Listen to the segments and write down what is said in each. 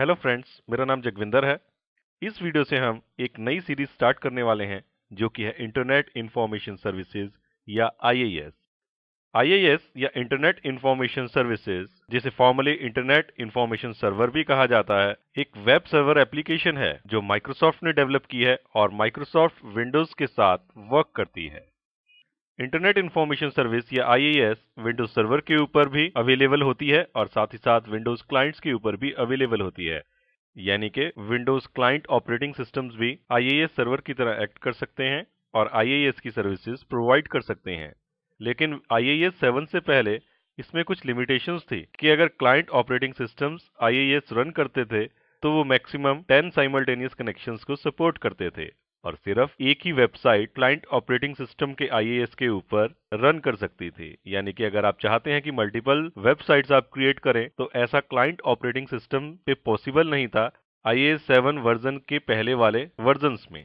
hello friends मेरा नाम जगविंदर है इस वीडियो से हम एक नई सीरीज स्टार्ट करने वाले हैं जो कि है इंटरनेट इंफॉर्मेशन सर्विसेज या आईएएस आईएएस या इंटरनेट इंफॉर्मेशन सर्विसेज जिसे फॉर्मली इंटरनेट इंफॉर्मेशन सर्वर भी कहा जाता है एक वेब सर्वर एप्लीकेशन है जो माइक्रोसॉफ्ट ने डेवलप की है और माइक्रोसॉफ्ट विंडोज के साथ वर्क करती है इंटरनेट इन्फॉर्मेशन सर्विस या आई विंडोज सर्वर के ऊपर भी अवेलेबल होती है और साथ ही साथ विंडोज क्लाइंट्स के ऊपर भी अवेलेबल होती है यानी कि विंडोज क्लाइंट ऑपरेटिंग सिस्टम्स भी आई सर्वर की तरह एक्ट कर सकते हैं और आई की सर्विसेज प्रोवाइड कर सकते हैं लेकिन आई एस सेवन से पहले इसमें कुछ लिमिटेशंस थी कि अगर client operating systems I run करते थे तो वो मैक्सिमम 10 साइमल्टेनियस कनेक्शंस को सपोर्ट करते थे और सिर्फ एक ही वेबसाइट क्लाइंट ऑपरेटिंग सिस्टम के आई के ऊपर रन कर सकती थी यानी कि अगर आप चाहते हैं कि मल्टीपल वेबसाइट्स आप क्रिएट करें तो ऐसा क्लाइंट ऑपरेटिंग सिस्टम पे पॉसिबल नहीं था आई ए सेवन वर्जन के पहले वाले वर्जन्स में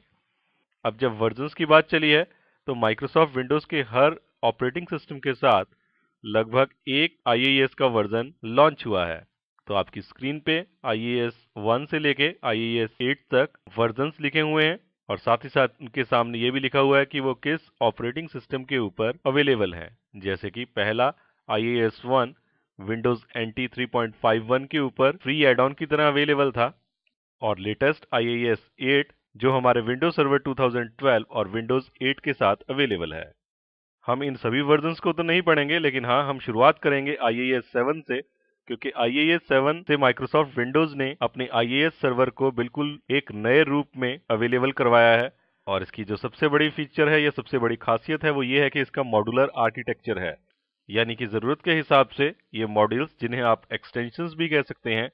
अब जब वर्जन्स की बात चली है तो माइक्रोसॉफ्ट विंडोज के हर ऑपरेटिंग सिस्टम के साथ लगभग एक आई का वर्जन लॉन्च हुआ है तो आपकी स्क्रीन पे आई ए एस वन से लेके आई ए एस एट तक वर्जन लिखे हुए हैं और साथ ही साथ उनके सामने ये भी लिखा हुआ है कि वो किस ऑपरेटिंग सिस्टम के ऊपर अवेलेबल है जैसे कि पहला I S one Windows N T three point five one के ऊपर फ्री एड ऑन की तरह अवेलेबल था और लेटेस्ट आई एस एट जो हमारे विंडोज सर्वर 2012 और विंडोज 8 के साथ अवेलेबल है हम इन सभी वर्जन को तो नहीं पढ़ेंगे लेकिन हाँ हम शुरुआत करेंगे आई ए एस सेवन से क्योंकि आई ए सेवन से माइक्रोसॉफ्ट विंडोज ने अपने आई सर्वर को बिल्कुल एक नए रूप में अवेलेबल करवाया है और इसकी जो सबसे बड़ी फीचर है या सबसे बड़ी खासियत है वो ये है कि इसका मॉड्यूलर आर्किटेक्चर है यानी कि ज़रूरत के हिसाब से ये मॉड्यूल्स जिन्हें आप एक्सटेंशंस भी कह सकते हैं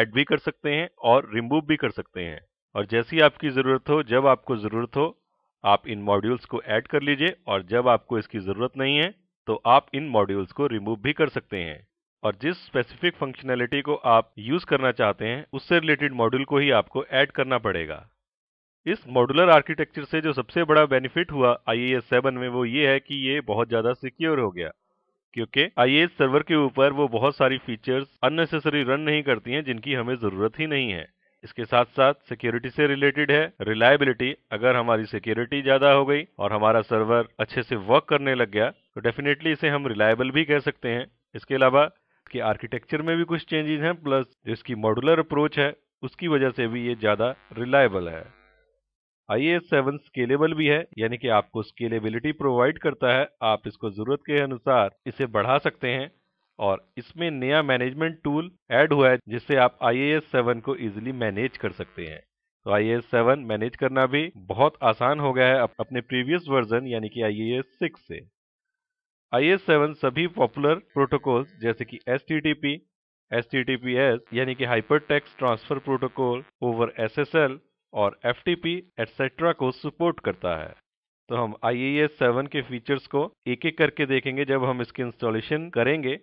ऐड भी कर सकते हैं और रिमूव भी कर सकते हैं और जैसी आपकी ज़रूरत हो जब आपको ज़रूरत हो आप इन मॉड्यूल्स को ऐड कर लीजिए और जब आपको इसकी ज़रूरत नहीं है तो आप इन मॉड्यूल्स को रिमूव भी कर सकते हैं और जिस स्पेसिफिक फंक्शनैलिटी को आप यूज करना चाहते हैं उससे रिलेटेड मॉड्यूल को ही आपको ऐड करना पड़ेगा इस मॉड्यूलर आर्किटेक्चर से जो सबसे बड़ा बेनिफिट हुआ आई एस सेवन में वो ये है कि ये बहुत ज़्यादा सिक्योर हो गया क्योंकि आई एस सर्वर के ऊपर वो बहुत सारी फीचर्स अननेसेसरी रन नहीं करती हैं जिनकी हमें ज़रूरत ही नहीं है इसके साथ साथ सिक्योरिटी से रिलेटेड है रिलायबिलिटी अगर हमारी सिक्योरिटी ज़्यादा हो गई और हमारा सर्वर अच्छे से वर्क करने लग गया तो डेफिनेटली इसे हम रिलायबल भी कह सकते हैं इसके अलावा इसके आर्किटेक्चर में भी कुछ चेंजेस हैं प्लस जो इसकी मॉडुलर अप्रोच है उसकी वजह से भी ये ज़्यादा रिलायबल है आई ए सेवन स्केलेबल भी है यानी कि आपको स्केलेबिलिटी प्रोवाइड करता है आप इसको ज़रूरत के अनुसार इसे बढ़ा सकते हैं और इसमें नया मैनेजमेंट टूल ऐड हुआ है जिससे आप आई ए सेवन को इजीली मैनेज कर सकते हैं तो आई ए सेवन मैनेज करना भी बहुत आसान हो गया है अपने प्रीवियस वर्जन यानी कि आई ए सिक्स से आई सेवन सभी पॉपुलर प्रोटोकॉल जैसे कि S T T P S T T P S यानी कि hyper text transfer protocol over S S L और एफ टी पी एटसेट्रा को सपोर्ट करता है तो हम आई ए एस सेवन के फीचर्स को एक एक करके देखेंगे जब हम इसकी इंस्टॉलेशन करेंगे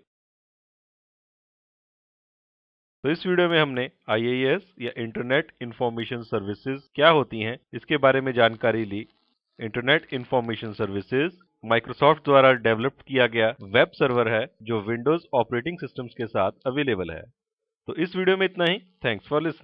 तो इस वीडियो में हमने आई या इंटरनेट इंफॉर्मेशन सर्विसेज क्या होती हैं इसके बारे में जानकारी ली इंटरनेट इंफॉर्मेशन सर्विसेज माइक्रोसॉफ्ट द्वारा डेवलप किया गया वेब सर्वर है जो विंडोज ऑपरेटिंग सिस्टम्स के साथ अवेलेबल है तो इस वीडियो में इतना ही थैंक्स फॉर लिसनिंग